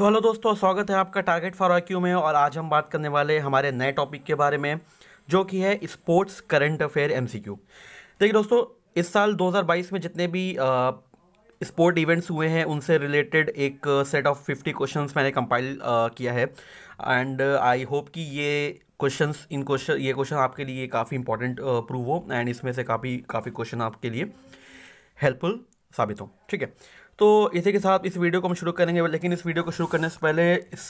तो हेलो दोस्तों स्वागत है आपका टारगेट फॉर आक्यू में और आज हम बात करने वाले हमारे नए टॉपिक के बारे में जो कि है स्पोर्ट्स करंट अफेयर एमसीक्यू देखिए दोस्तों इस साल 2022 में जितने भी स्पोर्ट uh, इवेंट्स हुए हैं उनसे रिलेटेड एक सेट ऑफ फिफ्टी क्वेश्चन मैंने कंपाइल किया है एंड आई होप कि ये क्वेश्चंस इन क्वेश्चन ये क्वेश्चन आपके लिए काफ़ी इंपॉर्टेंट प्रूव हो एंड इसमें से काफ़ी काफ़ी क्वेश्चन आपके लिए हेल्पफुल साबित हो ठीक है तो इसी के साथ इस वीडियो को हम शुरू करेंगे लेकिन इस वीडियो को शुरू करने से पहले इस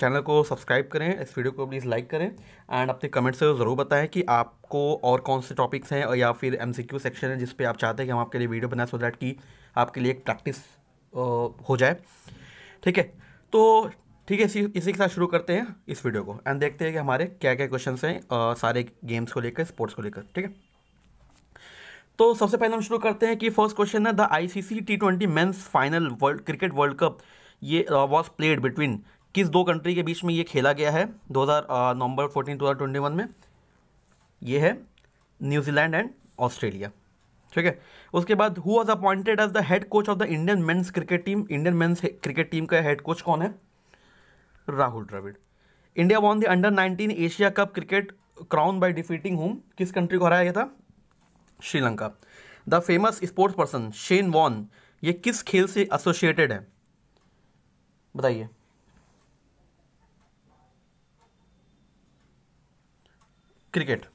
चैनल को सब्सक्राइब करें इस वीडियो को प्लीज़ लाइक करें एंड अपने कमेंट्स से ज़रूर बताएं कि आपको और कौन से टॉपिक्स हैं या फिर एमसीक्यू सेक्शन है जिस पे आप चाहते हैं कि हम आपके लिए वीडियो बनाए सो दैट कि आपके लिए एक प्रैक्टिस हो जाए ठीक है तो ठीक है इसी इसी के साथ शुरू करते हैं इस वीडियो को एंड देखते हैं कि हमारे क्या क्या क्वेश्चन हैं सारे गेम्स को लेकर स्पोर्ट्स को लेकर ठीक है तो सबसे पहले हम शुरू करते हैं कि फर्स्ट क्वेश्चन है the ICC T twenty men's final world cricket world cup ये वॉज प्लेड बिटवीन किस दो कंट्री के बीच में ये खेला गया है दो हज़ार uh, नवंबर ट्वेंटी वन में ये है न्यूजीलैंड एंड ऑस्ट्रेलिया ठीक है उसके बाद who was appointed as the head coach of the Indian men's cricket team Indian men's cricket team का हेड कोच कौन है Rahul Dravid India won the under nineteen Asia cup cricket crown by defeating whom किस country को हराया गया था Sri Lanka the famous sports person Shane Warne ये किस खेल से एसोसिएटेड है बताइए क्रिकेट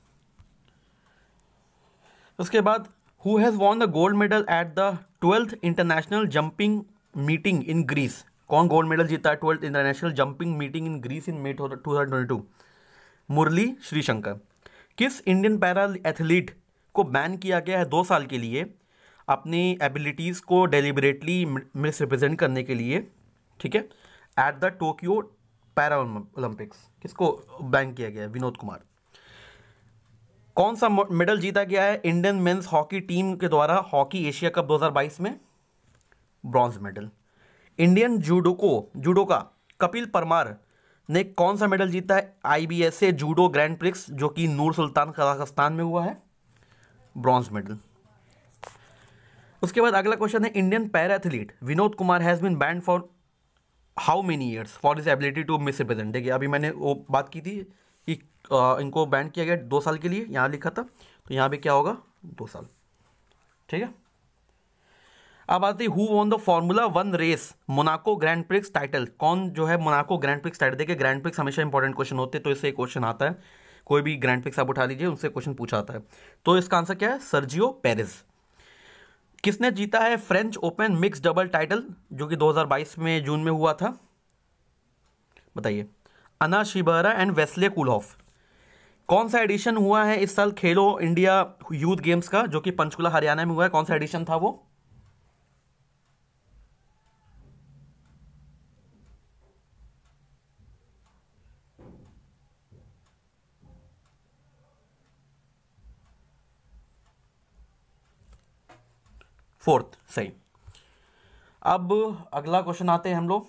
उसके बाद who has won the gold medal at the twelfth international jumping meeting in Greece कौन गोल्ड मेडल जीता है twelfth international jumping meeting in Greece in May two thousand twenty two Murali Sreeshankar किस इंडियन पैरा एथलीट को ban किया गया है दो साल के लिए अपनी एबिलिटीज़ को डेलिबरेटली मिसरिप्रजेंट करने के लिए ठीक है at the Tokyo para Olympics किसको बैन किया गया है विनोद कुमार कौन सा मेडल जीता गया है इंडियन मेंस हॉकी टीम के द्वारा हॉकी एशिया कप 2022 में ब्रॉन्ज मेडल इंडियन जूडोको का कपिल परमार ने कौन सा मेडल जीता है आईबीएसए जूडो ग्रैंड प्रिक्स जो कि नूर सुल्तान कजाकिस्तान में हुआ है ब्रॉन्ज मेडल उसके बाद अगला क्वेश्चन है Indian para athlete Vinod Kumar has been banned for how many years for his ability to misrepresent है अभी मैंने वो बात की थी कि इनको बैंड किया गया दो साल के लिए यहाँ लिखा था तो यहाँ पे क्या होगा दो साल ठीक है अब आती who won the formula one race Monaco grand prix title कौन जो है मोनाको ग्रैंड प्रिक्स टाइटल देखिए ग्रैंड प्रिक्स हमेशा इंपॉर्टेंट क्वेश्चन होते हैं तो इससे एक क्वेश्चन आता है कोई भी ग्रैंड पिक्स आप उठा लीजिए उनसे क्वेश्चन पूछा आता है तो इसका आंसर क्या है सर्जियो पेरिस किसने जीता है French open mix double title जो कि 2022 में जून में हुआ था बताइए अना शिबारा एंड वेस्ले कूलॉफ कौन सा एडिशन हुआ है इस साल खेलो इंडिया यूथ गेम्स का जो कि पंचकुला हरियाणा में हुआ है कौन सा एडिशन था वो फोर्थ सही अब अगला क्वेश्चन आते हैं हम लोग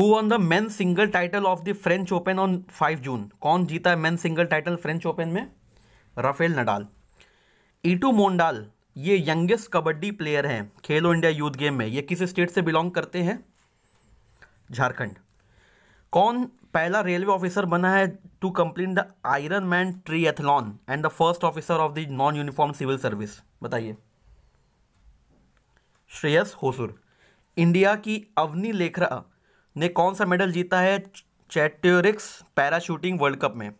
who won the men single title of the French open on five June कौन जीता है men single title French open में राफेल नडाल ईटू मोंडाल ये यंगेस्ट कबड्डी प्लेयर हैं खेलो इंडिया यूथ गेम में ये किस स्टेट से बिलोंग करते हैं झारखंड कौन पहला रेलवे ऑफिसर बना है to complete the Iron Man triathlon and the first officer of the non uniform civil service बताइए श्रेयस होसुर इंडिया की अवनी लेखरा ने कौन सा मेडल जीता है चैट्योरिक्स पैराशूटिंग वर्ल्ड कप में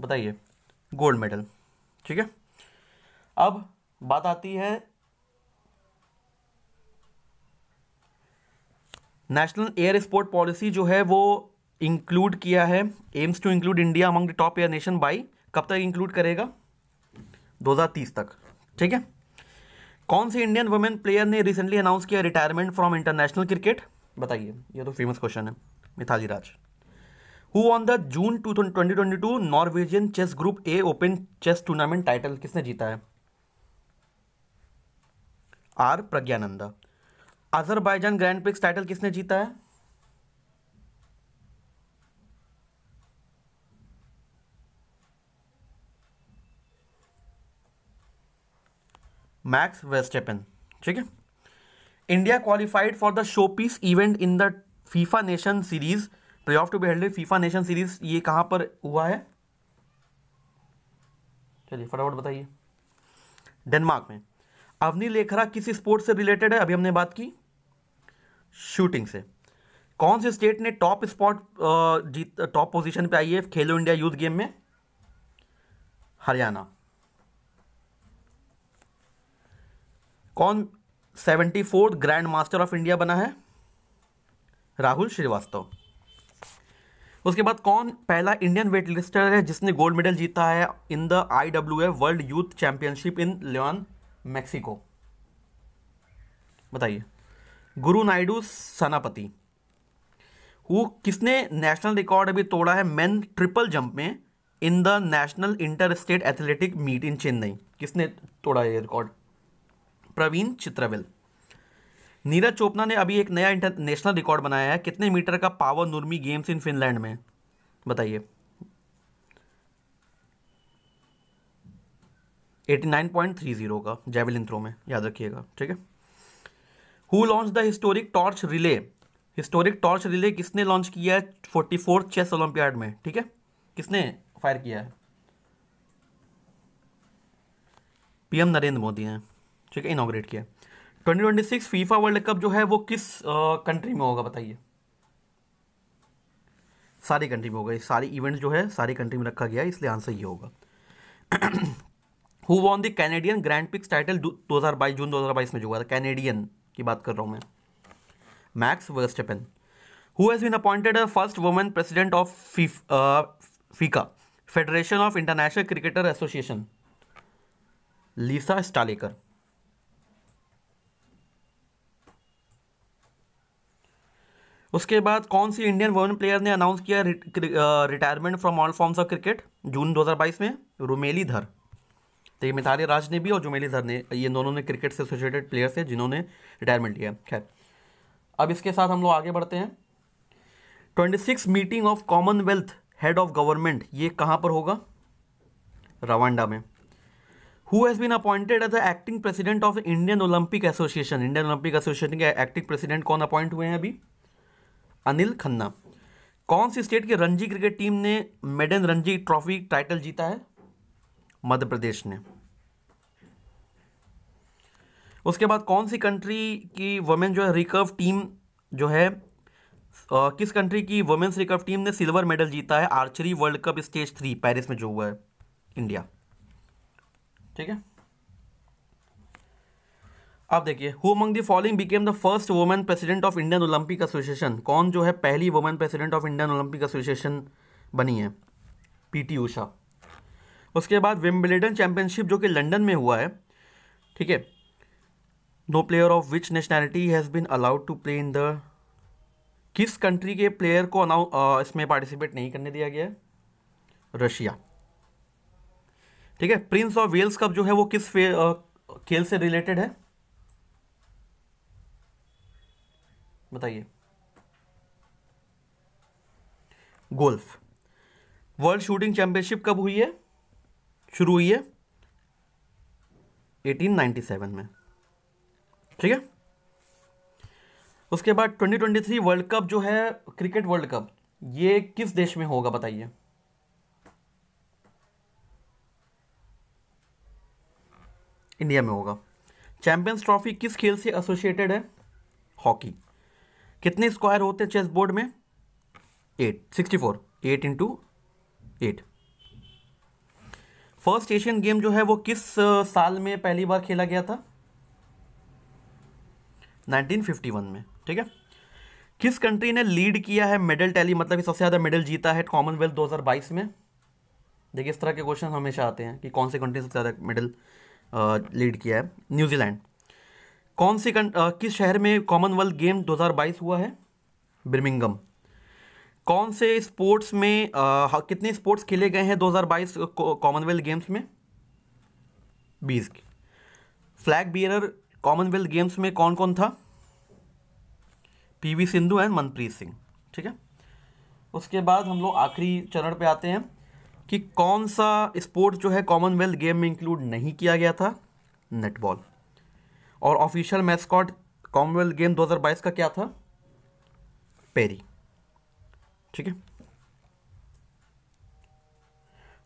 बताइए गोल्ड मेडल ठीक है अब बात आती है नेशनल एयर स्पोर्ट पॉलिसी जो है वो इंक्लूड किया है aims to include India among the top air nation by कब तक इंक्लूड करेगा 2030 तक ठीक है कौन सी इंडियन वुमेन प्लेयर ने रिसेंटली अनाउंस किया रिटायरमेंट फ्रॉम इंटरनेशनल क्रिकेट बताइए ये तो फेमस क्वेश्चन है Mithali Raj who won the June two twenty twenty two Norwegian chess group A open chess tournament title किसने जीता है R Praggnanandhaa Azerbaijan grand prix title किसने जीता है मैक्स वेस्टेपन ठीक है India qualified for the showpiece event in the FIFA nation series play off to be held FIFA nation series ये कहां पर हुआ है चलिए फटाफट बताइए डेनमार्क में अवनी लेखरा किस स्पोर्ट से रिलेटेड है अभी हमने बात की शूटिंग से कौन से स्टेट ने टॉप स्पॉट जीत टॉप पोजीशन पे आई है खेलो इंडिया यूथ गेम में हरियाणा कौन seventy fourth grand master of India बना है राहुल श्रीवास्तव उसके बाद कौन पहला इंडियन वेट लिस्टर है जिसने गोल्ड मेडल जीता है in the I W F world youth championship in Leon Mexico बताइए गुरु नायडू सेनापति वो किसने नेशनल रिकॉर्ड अभी तोड़ा है मेन ट्रिपल जंप में in the national inter state athletic meet in Chennai किसने तोड़ा ये रिकॉर्ड प्रवीण चित्रवेल नीरज चोपना ने अभी एक नया इंटरनेशनल रिकॉर्ड बनाया है कितने मीटर का Paavo Nurmi games in Finland में बताइए 89.30 का जेवलिन थ्रो में याद रखिएगा ठीक है who launch the historic torch relay historic torch relay किसने लॉन्च किया है फोर्टी फोर्थ चेस ओलंपियाड में ठीक है किसने फायर किया है पीएम नरेंद्र मोदी ने ठीक है इनोग्रेट किया twenty twenty six FIFA world cup जो है वो किस कंट्री में होगा बताइए सारी कंट्री में होगा सारी इवेंट जो है सारी कंट्री में रखा गया है इसलिए आंसर ये होगा who won the Canadian grand prix title दो हज़ार बाईस जून दो हजार बाईस में जो हुआ था कैनेडियन की बात कर रहा हूँ मैं Max Verstappen who has been appointed first women president of FICA federation of international cricketers association Lisa Sthalekar उसके बाद कौन सी इंडियन वुमेन प्लेयर ने अनाउंस किया retirement from all forms of cricket June 2022 में रुमेली धर तो ये मिताली राज ने भी और जुमेली सर ने ये दोनों ने क्रिकेट से एसोसिएटेड प्लेयर्स हैं जिन्होंने रिटायरमेंट लिया खैर अब इसके साथ हम लोग आगे बढ़ते हैं twenty six meeting of commonwealth head of government ये कहाँ पर होगा रवांडा में who has been appointed as the acting president of Indian Olympic association Indian Olympic association के एक्टिंग प्रेसिडेंट कौन अपॉइंट हुए हैं अभी अनिल खन्ना कौन सी स्टेट की रणजी क्रिकेट टीम ने मेडन रणजी ट्रॉफी टाइटल जीता है मध्य प्रदेश ने उसके बाद कौन सी कंट्री की वुमेन जो है रिकर्व टीम जो है आ, किस कंट्री की वुमेन्स रिकर्व टीम ने सिल्वर मेडल जीता है archery world cup stage three Paris में जो हुआ है इंडिया ठीक है अब देखिए who among the following became the first women president of Indian Olympic association कौन जो है पहली women president of Indian Olympic association बनी है पीटी उषा उसके बाद विम्बलेडन चैंपियनशिप जो कि लंदन में हुआ है ठीक है no player of which nationality has been allowed to play in the किस कंट्री के प्लेयर को अनाउ इसमें पार्टिसिपेट नहीं करने दिया गया है रशिया ठीक है प्रिंस ऑफ वेल्स कप जो है वो किस फे, आ, खेल से रिलेटेड है बताइए गोल्फ वर्ल्ड शूटिंग चैंपियनशिप कब हुई है शुरू हुई है 1897 में ठीक है उसके बाद 2023 वर्ल्ड कप जो है क्रिकेट वर्ल्ड कप ये किस देश में होगा बताइए इंडिया में होगा चैंपियंस ट्रॉफी किस खेल से एसोसिएटेड है हॉकी कितने स्क्वायर होते हैं चेस बोर्ड में eight sixty four eight into eight first Asian game जो है वो किस साल में पहली बार खेला गया था 1951 में ठीक है किस कंट्री ने लीड किया है मेडल टैली मतलब सबसे ज़्यादा मेडल जीता है कॉमनवेल्थ 2022 में देखिए इस तरह के क्वेश्चन हमेशा आते हैं कि कौन सी कंट्री ने सबसे ज़्यादा मेडल लीड किया है न्यूजीलैंड कौन सी किस शहर में कॉमनवेल्थ गेम 2022 हुआ है बिर्मिंगम कौन से स्पोर्ट्स में आ, कितने स्पोर्ट्स खेले गए हैं 2022 कॉमनवेल्थ गेम्स में बीस के फ्लैग बियरर कॉमनवेल्थ गेम्स में कौन कौन था पीवी सिंधु एंड मनप्रीत सिंह ठीक है उसके बाद हम लोग आखिरी चरण पे आते हैं कि कौन सा स्पोर्ट जो है कॉमनवेल्थ गेम में इंक्लूड नहीं किया गया था नेटबॉल और ऑफिशियल मैस्कॉट कॉमनवेल्थ गेम 2022 का क्या था पेरी ठीक है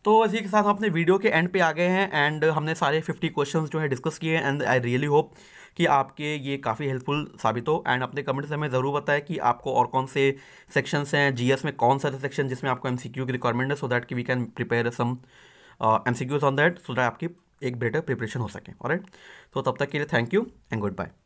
तो इसी के साथ अपने वीडियो के एंड पे आ गए हैं एंड हमने सारे 50 क्वेश्चंस जो है डिस्कस किए हैं एंड आई रियली होप कि आपके ये काफ़ी हेल्पफुल साबित हो एंड अपने कमेंट्स हमें ज़रूर बताएं कि आपको और कौन से सेक्शंस हैं जीएस में कौन सा सेक्शन जिसमें आपको एमसीक्यू की रिक्वायरमेंट है सो दैट कि we can prepare some M on that so that आपकी एक बेटर प्रिपरेशन हो सके और तो तब तक के लिए thank you and good bye